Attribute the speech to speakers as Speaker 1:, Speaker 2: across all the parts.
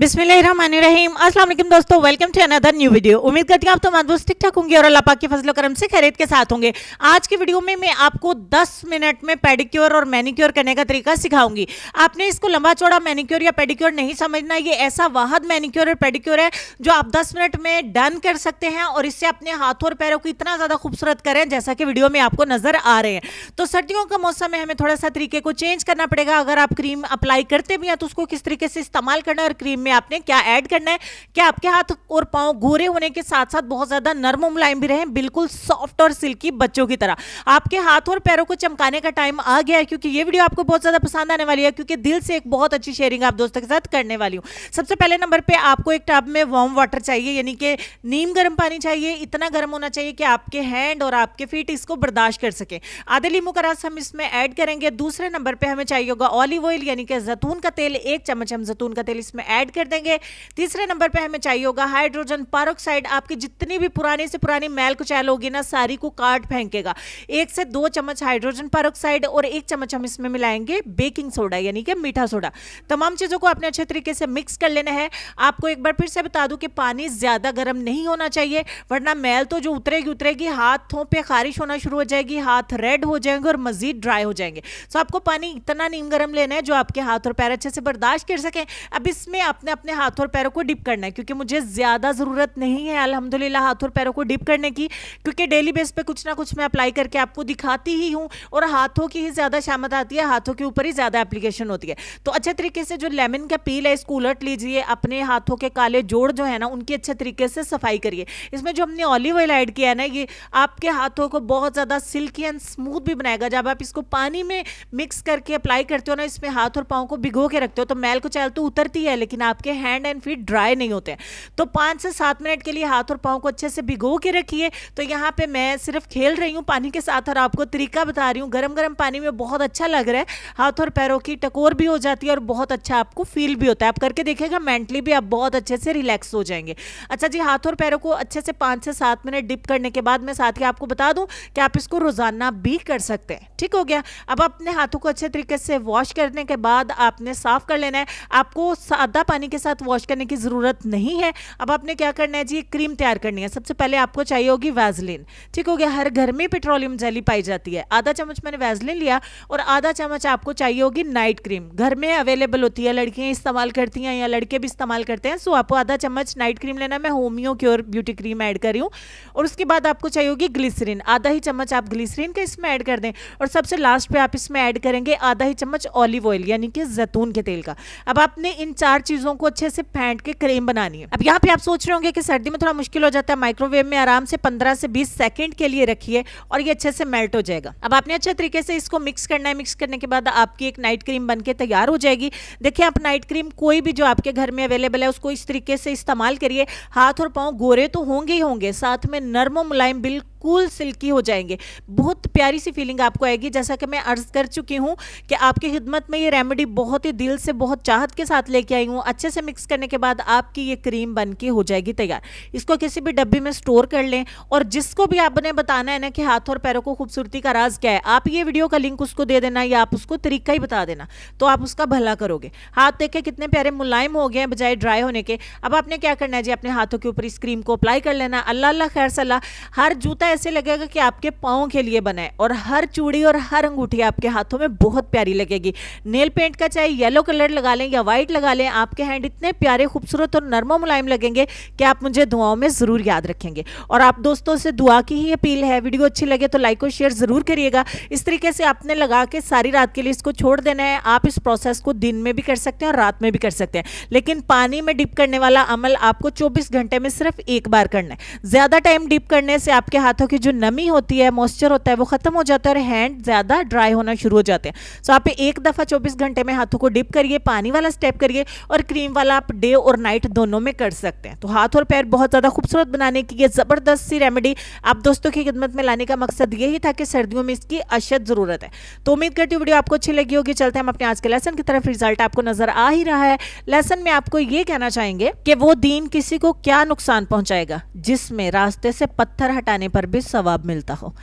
Speaker 1: बिस्मिल्लाहिर्रहमानिर्रहीम अस्सलाम वालेकुम दोस्तों welcome to another new video उम्मीद करती हूँ आप तो मजबूत ठीक ठाक होंगे और अल्लाह पाक के फजल करम से खैरियत के साथ होंगे आज की वीडियो में मैं आपको 10 मिनट में पेडिक्योर और मैनिक्योर करने का तरीका सिखाऊंगी आपने इसको लंबा चौड़ा मैनिक्योर या पेडिक्योर नहीं समझना ये ऐसा वाहद मैनिक्योर और पेडिक्योर है जो आप दस मिनट में डन कर सकते हैं और इससे अपने हाथों और पैरों को इतना ज़्यादा खूबसूरत करें जैसा कि वीडियो में आपको नजर आ रहे हैं तो सर्दियों का मौसम में हमें थोड़ा सा तरीके को चेंज करना पड़ेगा अगर आप क्रीम अप्लाई करते भी हैं तो उसको किस तरीके से इस्तेमाल करना और क्रीम में आपने क्या ऐड करना है कि आपके हाथ और पाँव घूरे होने के साथ साथ बहुत ज़्यादा नर्म मुलायम भी रहें बिल्कुल सॉफ्ट और सिल्की बच्चों की तरह आपके हाथ और पैरों को चमकाने का टाइम आ गया है क्योंकि ये वीडियो आपको बहुत ज़्यादा पसंद आने वाली है क्योंकि दिल से एक बहुत अच्छी शेयरिंग आप दोस्तों के साथ करने वाली हूँ सबसे पहले नंबर पर आपको एक टब में वार्म वाटर चाहिए यानी कि नीम गर्म पानी चाहिए इतना गर्म होना चाहिए कि आपके हैंड और आपके फीट इसको बर्दाश्त कर सके आधे लीमू का रस हम इसमें ऐड करेंगे दूसरे नंबर पर हमें चाहिए होगा ऑलिव ऑयल यानी कि जैतून का तेल एक चम्मच हम जैतून का तेल इसमें ऐड कर देंगे तीसरे नंबर पे हमें चाहिए होगा हाइड्रोजन पारोक्साइड आपकी जितनी भी पुरानी से पुरानी मैल कुचैल होगी ना सारी को काट फेंकेगा एक से दो चम्मच हाइड्रोजन पारोक्साइड और एक चम्मच हम इसमें मिलाएंगे बेकिंग सोडा यानी कि मीठा सोडा तमाम चीज़ों को अपने अच्छे तरीके से मिक्स कर लेना है आपको एक बार फिर से बता दू कि पानी ज़्यादा गर्म नहीं होना चाहिए वरना मैल तो जो उतरेगी उतरेगी हाथों पर खारिश होना शुरू हो जाएगी हाथ रेड हो जाएंगे और मज़ीद ड्राई हो जाएंगे सो आपको पानी इतना नीम गर्म लेना है जो आपके हाथ और पैर अच्छे से बर्दाश्त कर सकें अब इसमें आप आपने अपने हाथ और पैरों को डिप करना है क्योंकि मुझे ज़्यादा ज़रूरत नहीं है अलहमदिल्ला हाथ और पैरों को डिप करने की क्योंकि डेली बेस पे कुछ ना कुछ मैं अप्लाई करके आपको दिखाती ही हूँ और हाथों की ही ज़्यादा शामत आती है हाथों के ऊपर ही ज़्यादा एप्लीकेशन होती है तो अच्छे तरीके से जो लेमन का पील है इसको उलट लीजिए अपने हाथों के काले जोड़ जो है ना उनकी अच्छे तरीके से सफाई करिए इसमें जो हमने ऑलिव ऑयल ऐड किया है ना ये आपके हाथों को बहुत ज़्यादा सिल्की एंड स्मूथ भी बनाएगा जब आप इसको पानी में मिक्स करके अप्लाई करते हो ना इसमें हाथ और पाँव को भिगो के रखते हो तो मैल को चैल तो उतरती है लेकिन आप आपके हैंड एंड फीट ड्राई नहीं होते हैं तो पाँच से सात मिनट के लिए हाथ और पाँव को अच्छे से भिगो के रखिए तो यहाँ पे मैं सिर्फ खेल रही हूँ पानी के साथ और आपको तरीका बता रही हूँ गर्म गर्म पानी में बहुत अच्छा लग रहा है हाथ और पैरों की टकोर भी हो जाती है और बहुत अच्छा आपको फील भी होता है आप करके देखिएगा मेंटली भी आप बहुत अच्छे से रिलैक्स हो जाएंगे अच्छा जी हाथ और पैरों को अच्छे से पाँच से सात मिनट डिप करने के बाद मैं साथ ही आपको बता दूँ कि आप इसको रोज़ाना भी कर सकते हैं ठीक हो गया अब अपने हाथों को अच्छे तरीके से वॉश करने के बाद आपने साफ कर लेना है आपको सादा पानी पानी के साथ वॉश करने की ज़रूरत नहीं है अब आपने क्या करना है जी क्रीम तैयार करनी है सबसे पहले आपको चाहिए होगी वैजलिन ठीक हो गया हर घर में पेट्रोलियम जेली पाई जाती है आधा चम्मच मैंने वैजलिन लिया और आधा चम्मच आपको चाहिए होगी नाइट क्रीम घर में अवेलेबल होती है लड़कियाँ इस्तेमाल करती हैं या लड़के भी इस्तेमाल करते हैं सो आपको आधा चम्मच नाइट क्रीम लेना मैं homeo cure beauty cream add कर रही हूँ और उसके बाद आपको चाहिए होगी ग्लिसरीन आधा ही चम्मच आप ग्लिसरीन का इसमें ऐड कर दें और सबसे लास्ट पर आप इसमें ऐड करेंगे आधा ही चम्मच ऑलिव ऑयल यानी कि जैतून के तेल का अब आपने इन चार चीज़ों सरसों को अच्छे से फेंट के क्रीम बनानी है अब यहाँ पे आप सोच रहे होंगे कि सर्दी में थोड़ा मुश्किल हो जाता है माइक्रोवेव में आराम से 15 से 20 सेकंड के लिए रखिए और ये अच्छे से मेल्ट हो जाएगा अब आपने अच्छे तरीके से इसको मिक्स करना है मिक्स करने के बाद आपकी एक नाइट क्रीम बन तैयार हो जाएगी देखिए आप नाइट क्रीम कोई भी जो आपके घर में अवेलेबल है उसको इस तरीके से इस्तेमाल करिए हाथ और पाँव गोरे तो होंगे ही होंगे साथ में नर्मो मुलायम बिल्कुल कूल सिल्की हो जाएंगे बहुत प्यारी सी फीलिंग आपको आएगी जैसा कि मैं अर्ज कर चुकी हूँ कि आपकी खिदमत में ये रेमेडी बहुत ही दिल से बहुत चाहत के साथ लेके आई हूँ अच्छे से मिक्स करने के बाद आपकी ये क्रीम बन के हो जाएगी तैयार इसको किसी भी डब्बी में स्टोर कर लें और जिसको भी आपने बताना है ना कि हाथों और पैरों को खूबसूरती का राज क्या है आप ये वीडियो का लिंक उसको दे देना या आप उसको तरीका ही बता देना तो आप उसका भला करोगे हाथ देखे कितने प्यारे मुलायम हो गए हैं बजाय ड्राई होने के अब आपने क्या करना है जी अपने हाथों के ऊपर इस क्रीम को अप्लाई कर लेना अल्लाह अल्लाह खैर सलाह हर जूता ऐसे लगेगा कि आपके पाओ के लिए बनाए और हर चूड़ी और हर अंगूठी आपके हाथों में बहुत प्यारी लगेगी नेल पेंट का चाहे येलो कलर लगा लें या व्हाइट लगा लें आपके हैंड इतने प्यारे खूबसूरत और नरमो मुलायम लगेंगे कि आप मुझे दुआओं में ज़रूर याद रखेंगे और आप दोस्तों से दुआ की ही अपील है वीडियो अच्छी लगे तो लाइक और शेयर ज़रूर करिएगा इस तरीके से आपने लगा के सारी रात के लिए इसको छोड़ देना है आप इस प्रोसेस को दिन में भी कर सकते हैं और रात में भी कर सकते हैं लेकिन पानी में डिप करने वाला अमल आपको चौबीस घंटे में सिर्फ एक बार करना है ज़्यादा टाइम डिप करने से आपके हाथों हाथों की जो नमी होती है मॉइस्चर होता है वो खत्म हो जाता है और हैंड ज़्यादा ड्राई होना शुरू हो जाते हैं सो आप एक दफ़ा चौबीस घंटे में हाथों को डिप करिए पानी वाला स्टेप करिए और क्रीम वाला आप डे और नाइट दोनों में कर सकते हैं तो हाथ और पैर बहुत ज़्यादा खूबसूरत बनाने की यह ज़बरदस्त सी रेमेडी आप दोस्तों की खिदमत में लाने का मकसद यही था कि सर्दियों में इसकी अशद ज़रूरत है तो उम्मीद करती हूँ वीडियो आपको अच्छी लगी होगी चलते हम अपने आज के लेसन की तरफ रिजल्ट आपको नज़र आ ही रहा है लेसन में आपको ये कहना चाहेंगे कि वो दिन किसी को क्या नुकसान पहुंचाएगा जिसमें रास्ते से पत्थर हटाने पर पर भी सवाब मिलता हो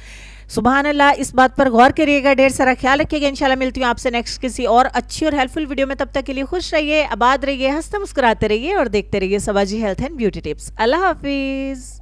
Speaker 1: सुबहान अल्लाह इस बात पर गौर करिएगा ढेर सारा ख्याल रखिएगा इंशाल्लाह मिलती हूँ आपसे नेक्स्ट किसी और अच्छी और हेल्पफुल वीडियो में तब तक के लिए खुश रहिए आबाद रहिए हंसते मुस्कुराते रहिए और देखते रहिए सबाजी हेल्थ एंड ब्यूटी टिप्स अल्लाह हाफिज़